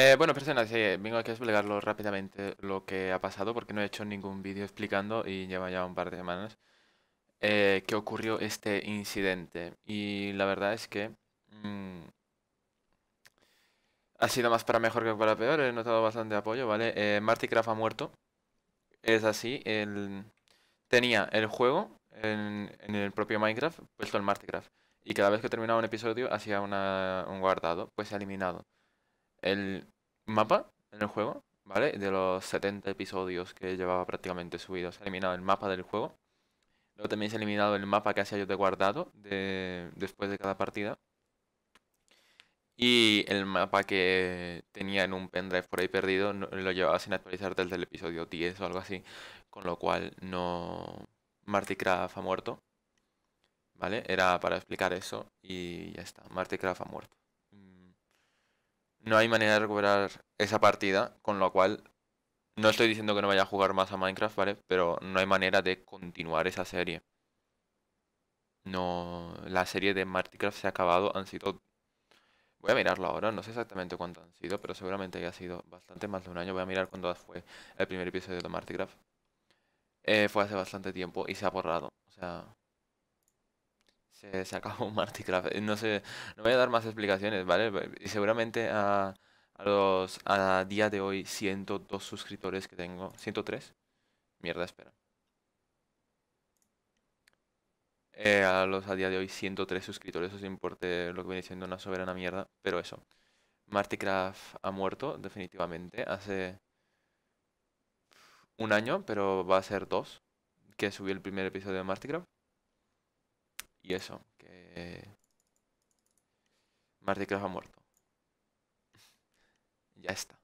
Eh, bueno, personas, vengo aquí a explicarlo rápidamente lo que ha pasado porque no he hecho ningún vídeo explicando y lleva ya un par de semanas eh, que ocurrió este incidente. Y la verdad es que mm, ha sido más para mejor que para peor, he notado bastante apoyo, ¿vale? Eh, ha muerto, es así, tenía el juego en, el propio Minecraft puesto en Marty y cada vez que terminaba un episodio hacía un guardado, pues se ha eliminado el mapa en el juego, ¿vale? De los 70 episodios que llevaba prácticamente subido, se ha eliminado el mapa del juego. Luego también se ha eliminado el mapa que hacía yo de guardado después de cada partida. Y el mapa que tenía en un pendrive por ahí perdido lo llevaba sin actualizar desde el episodio 10 o algo así. Con lo cual no... Martycraft ha muerto. ¿Vale? Era para explicar eso y ya está. Martycraft ha muerto no hay manera de recuperar esa partida, con lo cual no estoy diciendo que no vaya a jugar más a Minecraft, ¿vale? Pero no hay manera de continuar esa serie. No, la serie de Minecraft se ha acabado, han sido... Voy a mirarlo ahora, no sé exactamente cuánto han sido, pero seguramente haya ha sido bastante más de un año. Voy a mirar cuándo fue el primer episodio de Minecraft. Eh, fue hace bastante tiempo y se ha borrado. O sea, se, acabó Marticraft. No sé, no voy a dar más explicaciones, ¿vale? Y seguramente a, los a día de hoy 102 suscriptores que tengo, 103. Mierda, espera. a los a día de hoy 103 suscriptores, eh, os importe lo que viene diciendo una soberana mierda, pero eso. Marticraft ha muerto definitivamente hace un año, pero va a ser dos que subí el primer episodio de Marticraft. Y eso, que... Más de ha muerto. ya está.